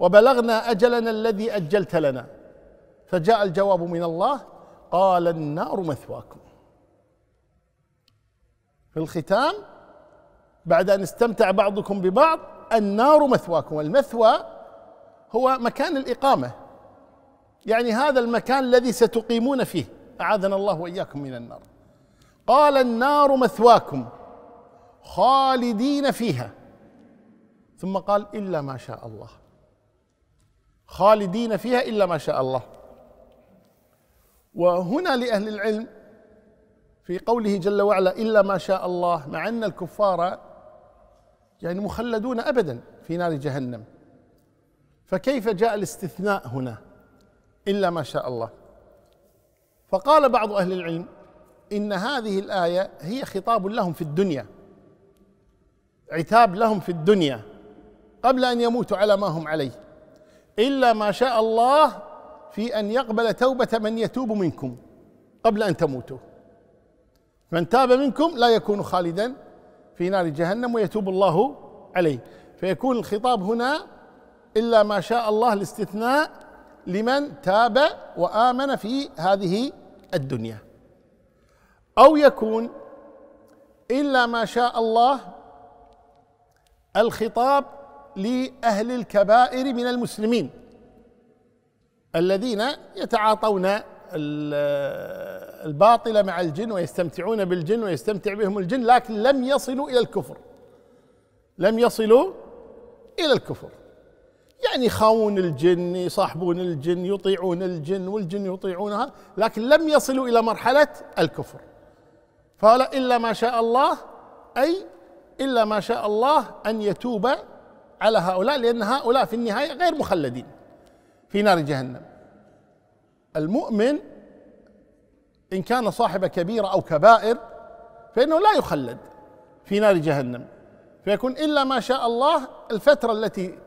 وبلغنا اجلنا الذي اجلت لنا فجاء الجواب من الله قال النار مثواكم في الختام بعد ان استمتع بعضكم ببعض النار مثواكم المثوى هو مكان الاقامه يعني هذا المكان الذي ستقيمون فيه اعاذنا الله واياكم من النار قال النار مثواكم خالدين فيها ثم قال الا ما شاء الله خالدين فيها الا ما شاء الله وهنا لاهل العلم في قوله جل وعلا الا ما شاء الله مع ان الكفار يعني مخلدون ابدا في نار جهنم فكيف جاء الاستثناء هنا الا ما شاء الله فقال بعض اهل العلم ان هذه الايه هي خطاب لهم في الدنيا عتاب لهم في الدنيا قبل ان يموتوا على ما هم عليه إلا ما شاء الله في أن يقبل توبة من يتوب منكم قبل أن تموتوا من تاب منكم لا يكون خالدا في نار جهنم ويتوب الله عليه فيكون الخطاب هنا إلا ما شاء الله الاستثناء لمن تاب وآمن في هذه الدنيا أو يكون إلا ما شاء الله الخطاب لأهل الكبائر من المسلمين الذين يتعاطون الباطل مع الجن ويستمتعون بالجن ويستمتع بهم الجن لكن لم يصلوا إلى الكفر لم يصلوا إلى الكفر يعني يخاون الجن يصاحبون الجن يطيعون الجن والجن يطيعونها لكن لم يصلوا إلى مرحلة الكفر فقال إلا ما شاء الله أي إلا ما شاء الله أن يتوب على هؤلاء لأن هؤلاء في النهاية غير مخلدين في نار جهنم المؤمن إن كان صاحب كبيرة أو كبائر فإنه لا يخلد في نار جهنم فيكون إلا ما شاء الله الفترة التي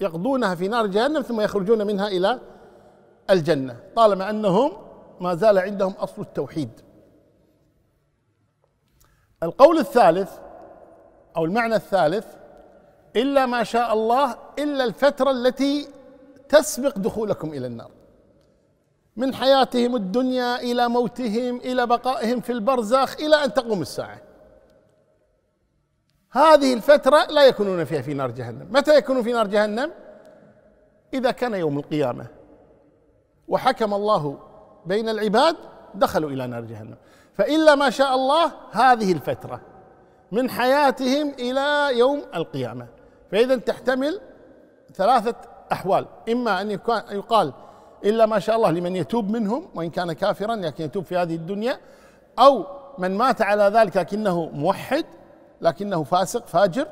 يقضونها في نار جهنم ثم يخرجون منها إلى الجنة طالما أنهم ما زال عندهم أصل التوحيد القول الثالث أو المعنى الثالث إلا ما شاء الله إلا الفترة التي تسبق دخولكم إلى النار من حياتهم الدنيا إلى موتهم إلى بقائهم في البرزخ إلى أن تقوم الساعة هذه الفترة لا يكونون فيها في نار جهنم متى يكونوا في نار جهنم إذا كان يوم القيامة وحكم الله بين العباد دخلوا إلى نار جهنم فإلا ما شاء الله هذه الفترة من حياتهم إلى يوم القيامة فإذا تحتمل ثلاثة أحوال إما أن يقال إلا ما شاء الله لمن يتوب منهم وإن كان كافرا لكن يتوب في هذه الدنيا أو من مات على ذلك لكنه موحد لكنه فاسق فاجر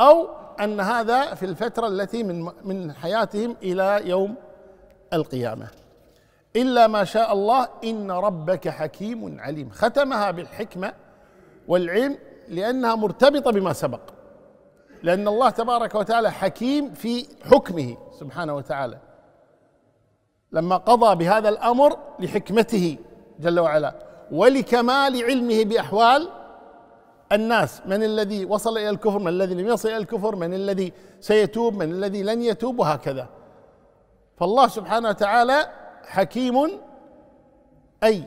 أو أن هذا في الفترة التي من من حياتهم إلى يوم القيامة إلا ما شاء الله إن ربك حكيم عليم ختمها بالحكمة والعلم لأنها مرتبطة بما سبق لأن الله تبارك وتعالى حكيم في حكمه سبحانه وتعالى لما قضى بهذا الأمر لحكمته جل وعلا ولكمال علمه بأحوال الناس من الذي وصل إلى الكفر من الذي لم يصل إلى الكفر من الذي سيتوب من الذي لن يتوب وهكذا فالله سبحانه وتعالى حكيم أي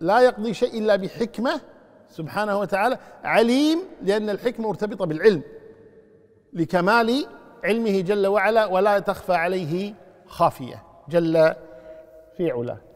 لا يقضي شيء إلا بحكمة سبحانه وتعالى عليم لأن الحكمة مرتبطة بالعلم لكمال علمه جل وعلا ولا تخفى عليه خافيه جل في علاه